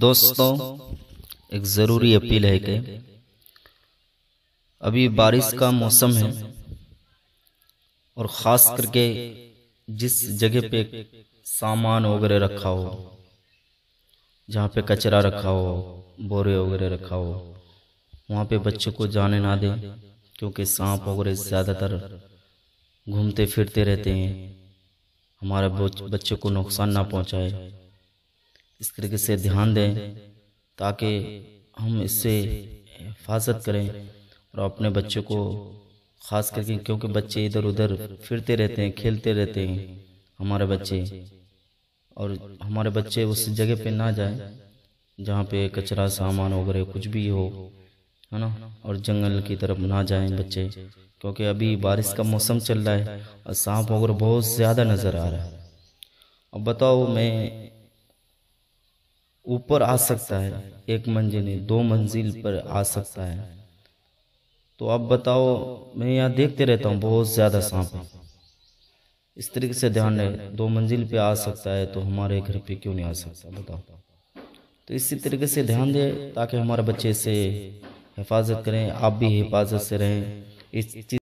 दोस्तों एक ज़रूरी अपील है कि अभी बारिश का मौसम है और ख़ास करके जिस जगह पे सामान वगैरह रखा हो जहाँ पे कचरा रखा हो बोरे वगैरह रखा हो वहाँ पे बच्चों को जाने ना दें क्योंकि सांप वगैरह ज़्यादातर घूमते फिरते रहते हैं हमारे बच्चों को नुकसान ना पहुँचाए इस तरीके से ध्यान दें ताकि हम इससे हिफाजत करें और अपने बच्चों को ख़ास करके क्योंकि बच्चे इधर उधर फिरते रहते हैं खेलते रहते हैं हमारे बच्चे और हमारे बच्चे उस जगह पे ना जाए जहाँ पे कचरा सामान वगैरह कुछ भी हो है ना और जंगल की तरफ ना जाएं बच्चे क्योंकि अभी बारिश का मौसम चल रहा है और सांप वगैरह बहुत ज़्यादा नज़र आ रहा है अब बताओ मैं ऊपर आ सकता है एक मंजिल नहीं दो मंजिल पर आ सकता है तो आप बताओ मैं यहाँ देखते रहता हूँ बहुत ज़्यादा सांप है इस तरीके से ध्यान रहे दो मंजिल पे आ सकता है तो हमारे घर पे क्यों नहीं आ सकता बताओ तो इसी तरीके से ध्यान दें ताकि हमारे बच्चे से हिफाजत करें आप भी हिफाजत से रहें इस